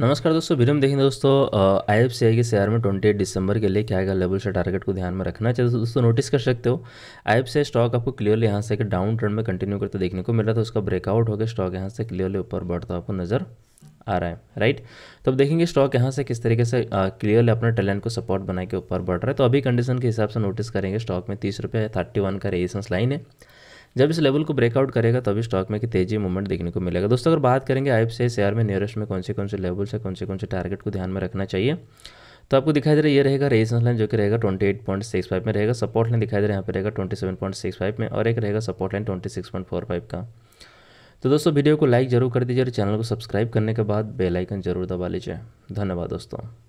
नमस्कार दोस्तों विरम देखें दोस्तों आई एफ सी आई के शेयर में ट्वेंटी एट दिसंबर के लिए क्या क्या लेवल से टारगेट को ध्यान में रखना चाहिए तो दोस्तों नोटिस कर सकते हो आई एफ स्टॉक आपको क्लियरली यहाँ से डाउन ट्रेंड में कंटिन्यू करते देखने को मिल रहा था तो उसका ब्रेकआउट होकर स्टॉक यहाँ से क्लियरली ऊपर बढ़ता आपको नज़र आ रहा है राइट तो अब देखेंगे स्टॉक यहाँ से किस तरीके से क्लियरली अपने टैलेंट को सपोर्ट बना के ऊपर बढ़ रहा है तो अभी कंडीशन के हिसाब से नोटिस करेंगे स्टॉक में तीस रुपये थर्टी वन का रेजिस्टेंस लाइन है जब इस लेवल को ब्रेकआउट करेगा तभी स्टॉक में की तेजी मूवमेंट देखने को मिलेगा दोस्तों अगर बात करेंगे आई से शेयर में नियरेस्ट में कौन से कौन से लेवल्स है कौन से कौन से टारगेट को ध्यान में रखना चाहिए तो आपको दिखाई दे रहा है ये रहेगा रेजिस्टेंस लाइन जो कि रहेगा 28.65 में रहेगा सपोर्ट लाइन दिखाई दे रहा है यहाँ पे रहेगा 27.65 में और एक रहेगा सपोर्ट लाइन 26.45 का तो दोस्तों वीडियो को लाइक जरूर कर दीजिए और चैनल को सब्सक्राइब करने के बाद बेल आइकन जरूर दबा लीजिए धन्यवाद दोस्तों